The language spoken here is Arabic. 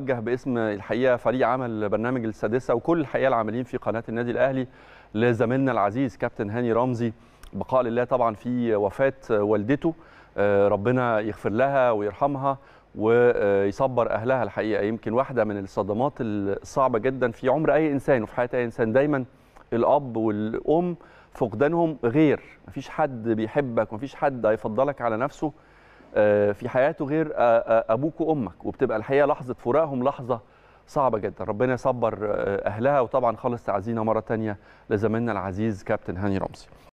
أوجه باسم الحقيقه فريق عمل برنامج السادسه وكل الحقيقه العاملين في قناه النادي الاهلي لزميلنا العزيز كابتن هاني رمزي بقاء لله طبعا في وفاه والدته آه، ربنا يغفر لها ويرحمها ويصبر اهلها الحقيقه يمكن واحده من الصدمات الصعبه جدا في عمر اي انسان وفي حياه اي انسان دايما الاب والام فقدانهم غير مفيش حد بيحبك مفيش حد هيفضلك على نفسه آه، في حياته غير آه، آه، ابوك وامك وبتبقى الحقيقه لحظه فراقهم لحظه صعبه جدا ربنا يصبر اهلها وطبعا خالص تعزينا مره ثانيه لزميلنا العزيز كابتن هاني رمزي